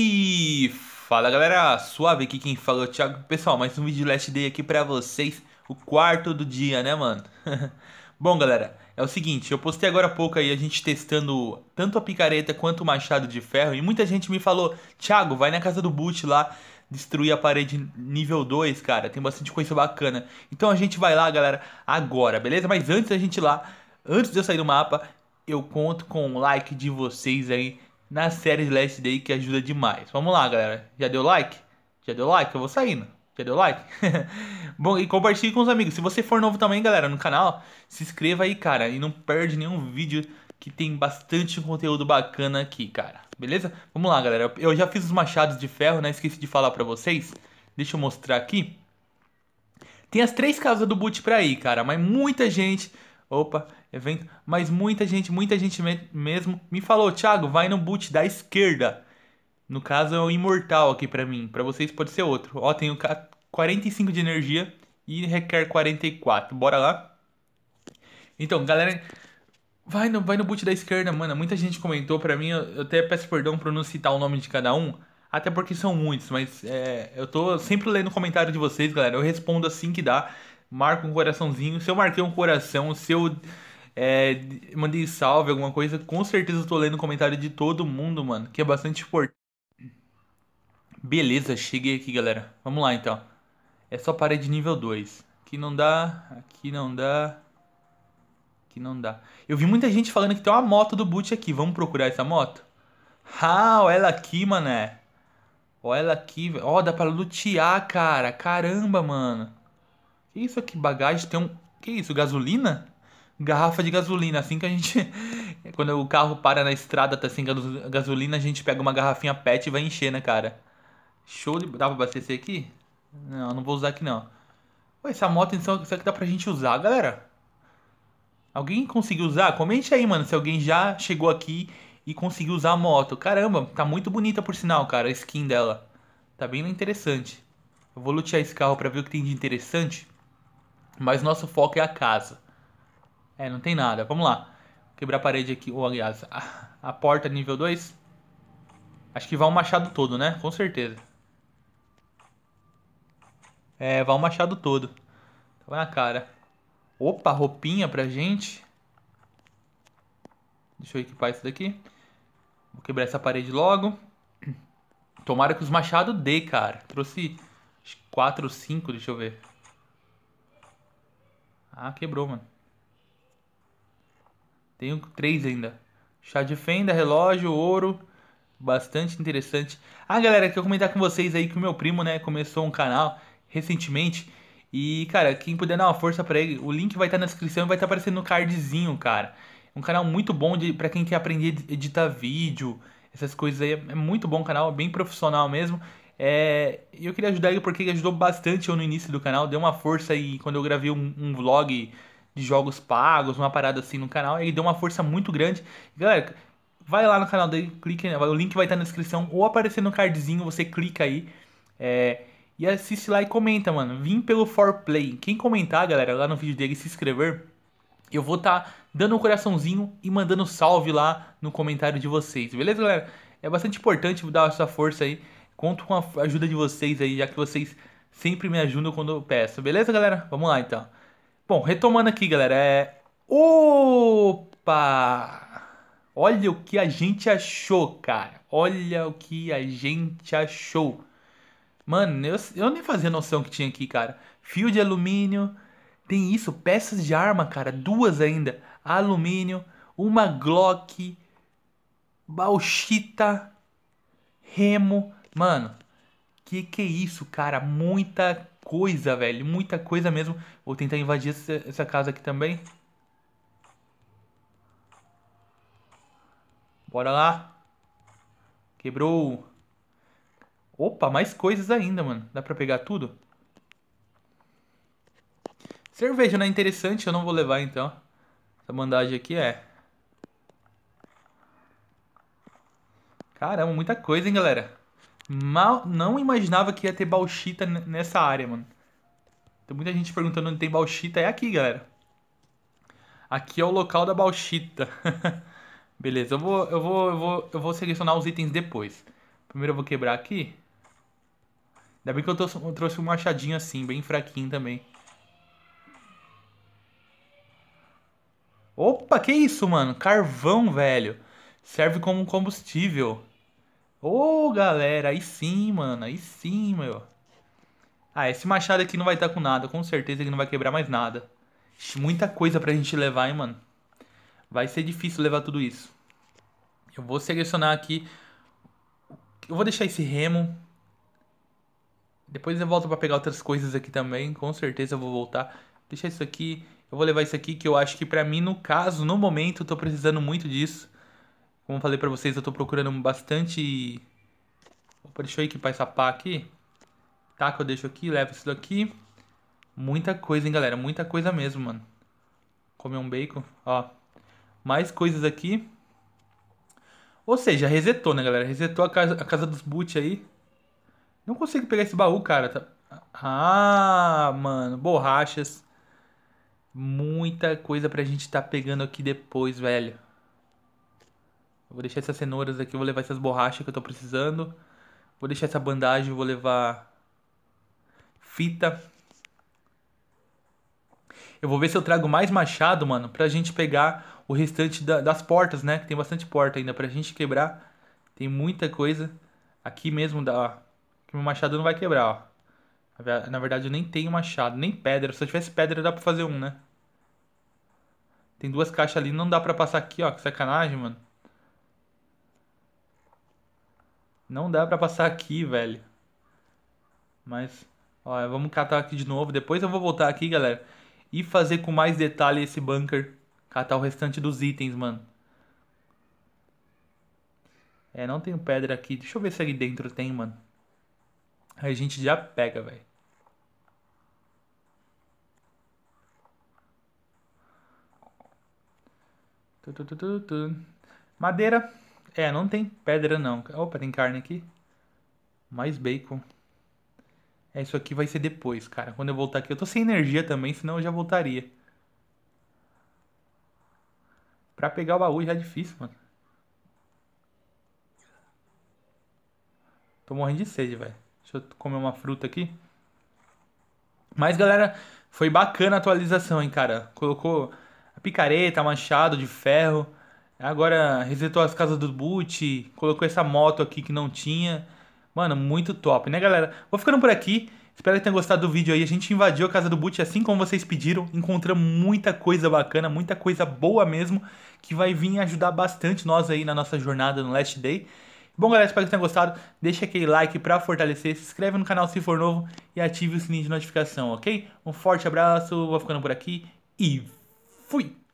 E fala galera, suave aqui quem falou, Thiago. Pessoal, mais um vídeo de Last Day aqui pra vocês, o quarto do dia, né mano? Bom galera, é o seguinte, eu postei agora há pouco aí a gente testando tanto a picareta quanto o machado de ferro e muita gente me falou, Thiago, vai na casa do Boot lá destruir a parede nível 2, cara, tem bastante coisa bacana. Então a gente vai lá galera, agora, beleza? Mas antes da gente ir lá, antes de eu sair do mapa, eu conto com o like de vocês aí na série Last Day que ajuda demais. Vamos lá, galera. Já deu like? Já deu like? Eu vou saindo. Já deu like? Bom, e compartilhe com os amigos. Se você for novo também, galera, no canal, se inscreva aí, cara. E não perde nenhum vídeo que tem bastante conteúdo bacana aqui, cara. Beleza? Vamos lá, galera. Eu já fiz os machados de ferro, né? Esqueci de falar pra vocês. Deixa eu mostrar aqui. Tem as três casas do boot pra ir, cara. Mas muita gente Opa, evento. Mas muita gente, muita gente mesmo me falou, Thiago, vai no boot da esquerda. No caso é o imortal aqui para mim. Para vocês pode ser outro. Ó, tenho 45 de energia e requer 44. Bora lá? Então, galera, vai no, vai no boot da esquerda, mano. Muita gente comentou para mim. Eu até peço perdão por não citar o nome de cada um. Até porque são muitos, mas é, eu tô sempre lendo o comentário de vocês, galera. Eu respondo assim que dá marca um coraçãozinho. Se eu marquei um coração, se eu é, mandei salve, alguma coisa, com certeza eu tô lendo o comentário de todo mundo, mano, que é bastante importante. Beleza, cheguei aqui, galera. Vamos lá, então. É só parede nível 2. Aqui não dá, aqui não dá, aqui não dá. Eu vi muita gente falando que tem uma moto do Boot aqui. Vamos procurar essa moto? Ah, olha ela aqui, mané. Olha ela aqui, velho. Ó, dá pra lutear, cara. Caramba, mano. Que isso aqui? Bagagem tem um. Que isso? Gasolina? Garrafa de gasolina. Assim que a gente. Quando o carro para na estrada, tá sem gasolina, a gente pega uma garrafinha PET e vai encher, né, cara? Show de. Dá pra abastecer aqui? Não, não vou usar aqui não. Pô, essa moto, então, será que dá pra gente usar, galera? Alguém conseguiu usar? Comente aí, mano, se alguém já chegou aqui e conseguiu usar a moto. Caramba, tá muito bonita por sinal, cara, a skin dela. Tá bem interessante. Eu vou lutear esse carro pra ver o que tem de interessante. Mas nosso foco é a casa. É, não tem nada. Vamos lá. Quebrar a parede aqui. Ou, aliás, a, a porta nível 2. Acho que vai o um machado todo, né? Com certeza. É, vai o um machado todo. Tava na cara. Opa, roupinha pra gente. Deixa eu equipar isso daqui. Vou quebrar essa parede logo. Tomara que os machados dê, cara. Trouxe 4 ou 5, deixa eu ver. Ah, quebrou, mano. Tenho três ainda. Chá de fenda, relógio, ouro. Bastante interessante. Ah, galera, quero comentar com vocês aí que o meu primo, né, começou um canal recentemente. E, cara, quem puder dar uma força para ele, o link vai estar tá na descrição e vai estar tá aparecendo no cardzinho, cara. Um canal muito bom de, pra quem quer aprender a editar vídeo, essas coisas aí. É muito bom o canal, é bem profissional mesmo. É, eu queria ajudar ele porque ele ajudou bastante eu no início do canal, deu uma força aí quando eu gravei um, um vlog de jogos pagos, uma parada assim no canal, ele deu uma força muito grande. Galera, vai lá no canal dele, clique, né, o link vai estar na descrição ou aparecer no cardzinho, você clica aí. É, e assiste lá e comenta, mano. Vim pelo Forplay. Quem comentar, galera, lá no vídeo dele se inscrever, eu vou estar tá dando um coraçãozinho e mandando salve lá no comentário de vocês, beleza, galera? É bastante importante dar essa força aí. Conto com a ajuda de vocês aí, já que vocês sempre me ajudam quando eu peço. Beleza, galera? Vamos lá, então. Bom, retomando aqui, galera. É... Opa! Olha o que a gente achou, cara. Olha o que a gente achou. Mano, eu, eu nem fazia noção que tinha aqui, cara. Fio de alumínio. Tem isso, peças de arma, cara. Duas ainda. Alumínio. Uma Glock. Bauxita. Remo. Mano, que que é isso, cara? Muita coisa, velho. Muita coisa mesmo. Vou tentar invadir essa, essa casa aqui também. Bora lá. Quebrou. Opa, mais coisas ainda, mano. Dá pra pegar tudo? Cerveja não é interessante, eu não vou levar então. Essa bandagem aqui é. Caramba, muita coisa, hein, galera. Mal, não imaginava que ia ter bauxita nessa área, mano. Tem muita gente perguntando onde tem bauxita. É aqui, galera. Aqui é o local da bauxita. Beleza, eu vou, eu, vou, eu, vou, eu vou selecionar os itens depois. Primeiro eu vou quebrar aqui. Ainda bem que eu trouxe, eu trouxe um machadinho assim, bem fraquinho também. Opa, que isso, mano? Carvão, velho. Serve como combustível. Ô, oh, galera, aí sim, mano, aí sim, meu. Ah, esse machado aqui não vai estar tá com nada, com certeza ele não vai quebrar mais nada. Muita coisa pra gente levar, hein, mano. Vai ser difícil levar tudo isso. Eu vou selecionar aqui... Eu vou deixar esse remo. Depois eu volto pra pegar outras coisas aqui também, com certeza eu vou voltar. Deixa isso aqui, eu vou levar isso aqui que eu acho que pra mim, no caso, no momento, eu tô precisando muito disso. Como falei pra vocês, eu tô procurando bastante... Opa, deixa eu equipar essa pá aqui. Tá, que eu deixo aqui, levo isso daqui. Muita coisa, hein, galera. Muita coisa mesmo, mano. Comer um bacon, ó. Mais coisas aqui. Ou seja, resetou, né, galera? Resetou a casa, a casa dos boot aí. Não consigo pegar esse baú, cara. Tá, ah, mano. Borrachas. Muita coisa pra gente tá pegando aqui depois, velho vou deixar essas cenouras aqui, vou levar essas borrachas que eu tô precisando. Vou deixar essa bandagem, vou levar fita. Eu vou ver se eu trago mais machado, mano, pra gente pegar o restante da, das portas, né? Que tem bastante porta ainda pra gente quebrar. Tem muita coisa aqui mesmo da, ó, que meu machado não vai quebrar, ó. Na verdade, eu nem tenho machado, nem pedra. Se eu tivesse pedra, dá pra fazer um, né? Tem duas caixas ali, não dá pra passar aqui, ó. Que sacanagem, mano. Não dá pra passar aqui, velho. Mas, ó, vamos catar aqui de novo. Depois eu vou voltar aqui, galera. E fazer com mais detalhe esse bunker. Catar o restante dos itens, mano. É, não tenho pedra aqui. Deixa eu ver se ali dentro tem, mano. Aí a gente já pega, velho. Madeira. É, não tem pedra não. Opa, tem carne aqui. Mais bacon. É, isso aqui vai ser depois, cara. Quando eu voltar aqui. Eu tô sem energia também, senão eu já voltaria. Pra pegar o baú já é difícil, mano. Tô morrendo de sede, velho. Deixa eu comer uma fruta aqui. Mas, galera, foi bacana a atualização, hein, cara. Colocou a picareta, machado de ferro. Agora resetou as casas do boot, colocou essa moto aqui que não tinha. Mano, muito top, né, galera? Vou ficando por aqui. Espero que tenham gostado do vídeo aí. A gente invadiu a casa do Boot assim como vocês pediram. Encontramos muita coisa bacana, muita coisa boa mesmo, que vai vir ajudar bastante nós aí na nossa jornada no Last Day. Bom, galera, espero que tenham gostado. Deixa aquele like pra fortalecer, se inscreve no canal se for novo e ative o sininho de notificação, ok? Um forte abraço, vou ficando por aqui e fui!